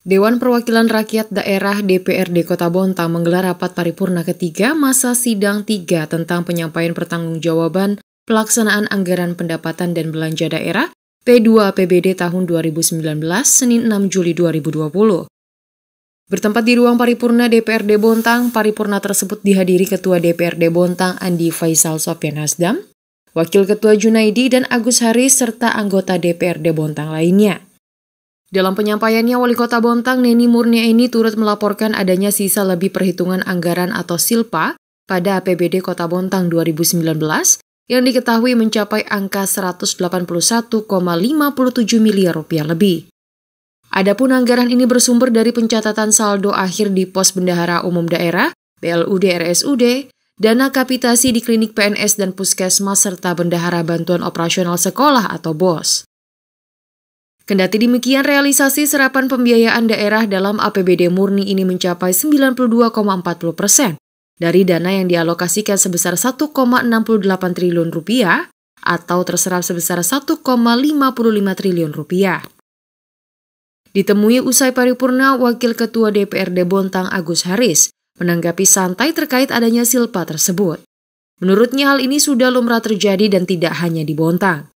Dewan Perwakilan Rakyat Daerah DPRD Kota Bontang menggelar rapat paripurna ketiga masa sidang tiga tentang penyampaian pertanggungjawaban pelaksanaan anggaran pendapatan dan belanja daerah P2 apbd tahun 2019 Senin 6 Juli 2020. Bertempat di ruang paripurna DPRD Bontang, paripurna tersebut dihadiri Ketua DPRD Bontang Andi Faisal Sofyan Hasdam, Wakil Ketua Junaidi dan Agus Haris serta anggota DPRD Bontang lainnya. Dalam penyampaiannya, Wali Kota Bontang Neni Murnia ini turut melaporkan adanya sisa lebih perhitungan anggaran atau silpa pada APBD Kota Bontang 2019 yang diketahui mencapai angka 181,57 miliar rupiah lebih. Adapun anggaran ini bersumber dari pencatatan saldo akhir di Pos Bendahara Umum Daerah, BLUD RSUD, dana kapitasi di klinik PNS dan puskesmas serta bendahara bantuan operasional sekolah atau BOS. Kendati demikian, realisasi serapan pembiayaan daerah dalam APBD murni ini mencapai 92,40 persen dari dana yang dialokasikan sebesar 1,68 triliun rupiah atau terserap sebesar 1,55 triliun rupiah. Ditemui usai paripurna, Wakil Ketua DPRD Bontang Agus Haris menanggapi santai terkait adanya silpa tersebut. Menurutnya hal ini sudah lumrah terjadi dan tidak hanya di Bontang.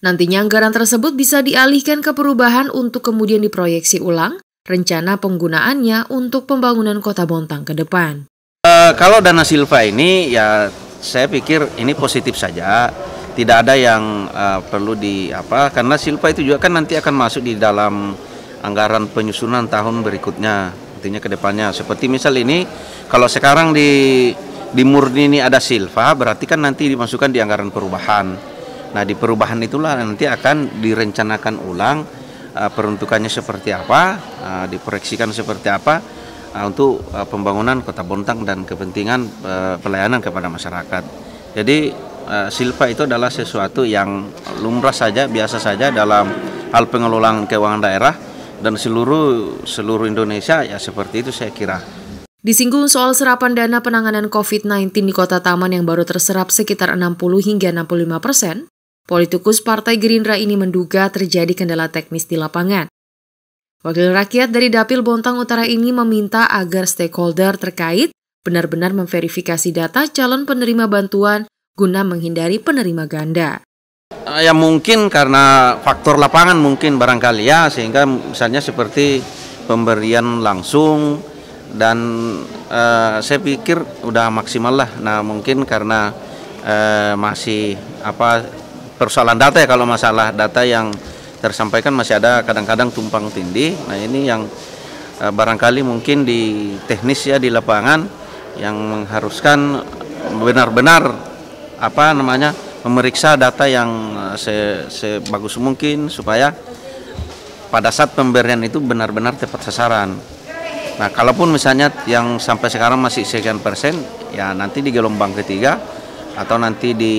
Nantinya anggaran tersebut bisa dialihkan ke perubahan untuk kemudian diproyeksi ulang rencana penggunaannya untuk pembangunan kota Bontang ke depan. Uh, kalau dana silva ini ya saya pikir ini positif saja, tidak ada yang uh, perlu di apa karena silva itu juga kan nanti akan masuk di dalam anggaran penyusunan tahun berikutnya, artinya depannya. Seperti misal ini kalau sekarang di di murni ini ada silva berarti kan nanti dimasukkan di anggaran perubahan. Nah, di perubahan itulah nanti akan direncanakan ulang uh, peruntukannya seperti apa, uh, diproyeksikan seperti apa uh, untuk uh, pembangunan Kota Bontang dan kepentingan uh, pelayanan kepada masyarakat. Jadi uh, silpa itu adalah sesuatu yang lumrah saja, biasa saja dalam hal pengelolaan keuangan daerah dan seluruh seluruh Indonesia ya seperti itu saya kira. Disinggung soal serapan dana penanganan COVID-19 di Kota Taman yang baru terserap sekitar 60 hingga 65 persen, Politikus Partai Gerindra ini menduga terjadi kendala teknis di lapangan. Wakil rakyat dari Dapil Bontang Utara ini meminta agar stakeholder terkait benar-benar memverifikasi data calon penerima bantuan guna menghindari penerima ganda. Eh, ya mungkin karena faktor lapangan mungkin barangkali ya sehingga misalnya seperti pemberian langsung dan eh, saya pikir udah maksimal lah. Nah mungkin karena eh, masih apa persoalan data ya kalau masalah data yang tersampaikan masih ada kadang-kadang tumpang tindih. Nah ini yang e, barangkali mungkin di teknis ya di lapangan yang mengharuskan benar-benar apa namanya memeriksa data yang e, se sebagus mungkin supaya pada saat pemberian itu benar-benar tepat sasaran. Nah, kalaupun misalnya yang sampai sekarang masih sekian persen, ya nanti di gelombang ketiga atau nanti di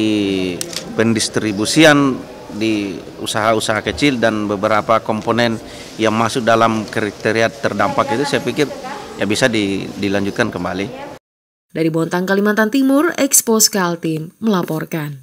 pendistribusian di usaha-usaha kecil dan beberapa komponen yang masuk dalam kriteria terdampak itu saya pikir ya bisa di, dilanjutkan kembali. Dari Bontang, Kalimantan Timur, Expos Kaltim melaporkan.